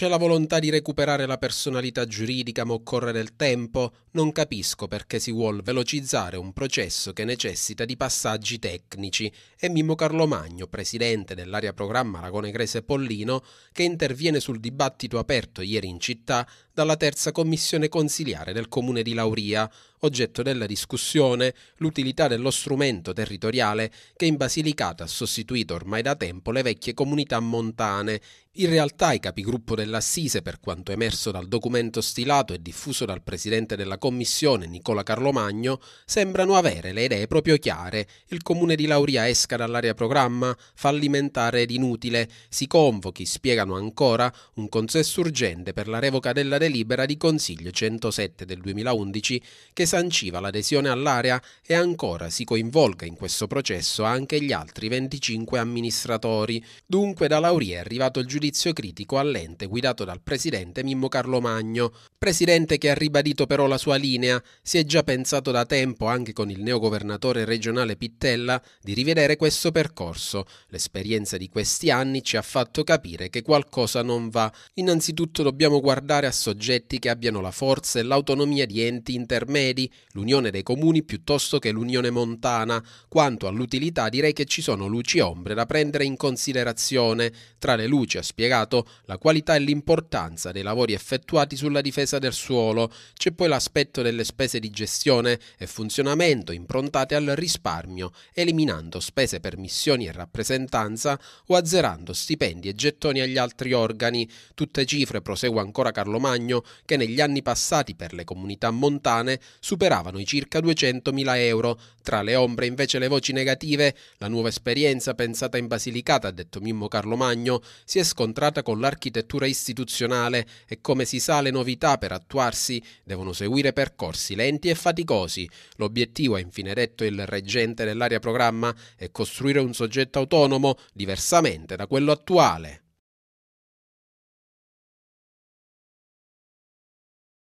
C'è la volontà di recuperare la personalità giuridica ma occorre del tempo? Non capisco perché si vuol velocizzare un processo che necessita di passaggi tecnici. È Mimmo Carlomagno, presidente dell'area programma Aragone Grese Pollino, che interviene sul dibattito aperto ieri in città dalla terza commissione consiliare del comune di Lauria oggetto della discussione l'utilità dello strumento territoriale che in Basilicata ha sostituito ormai da tempo le vecchie comunità montane. In realtà i capigruppo dell'Assise, per quanto emerso dal documento stilato e diffuso dal presidente della commissione Nicola Carlomagno, sembrano avere le idee proprio chiare. Il comune di Lauria esca dall'area programma, fallimentare ed inutile, si convochi, spiegano ancora, un consesso urgente per la revoca della delibera di Consiglio 107 del 2011 che sanciva l'adesione all'area e ancora si coinvolga in questo processo anche gli altri 25 amministratori. Dunque da Laurie è arrivato il giudizio critico all'ente guidato dal presidente Mimmo Carlo Magno, Presidente che ha ribadito però la sua linea, si è già pensato da tempo, anche con il neogovernatore regionale Pittella, di rivedere questo percorso. L'esperienza di questi anni ci ha fatto capire che qualcosa non va. Innanzitutto dobbiamo guardare a soggetti che abbiano la forza e l'autonomia di enti intermedi, l'unione dei comuni piuttosto che l'unione montana. Quanto all'utilità direi che ci sono luci e ombre da prendere in considerazione. Tra le luci ha spiegato la qualità e l'importanza dei lavori effettuati sulla difesa difesa del suolo. C'è poi l'aspetto delle spese di gestione e funzionamento improntate al risparmio, eliminando spese per missioni e rappresentanza o azzerando stipendi e gettoni agli altri organi. Tutte cifre, prosegue ancora Carlo Magno, che negli anni passati per le comunità montane superavano i circa 200.000 euro. Tra le ombre invece le voci negative, la nuova esperienza pensata in Basilicata, ha detto Mimmo Carlo Magno, si è scontrata con l'architettura istituzionale e come si sa le novità per attuarsi devono seguire percorsi lenti e faticosi. L'obiettivo ha infine detto il reggente dell'area programma è costruire un soggetto autonomo diversamente da quello attuale.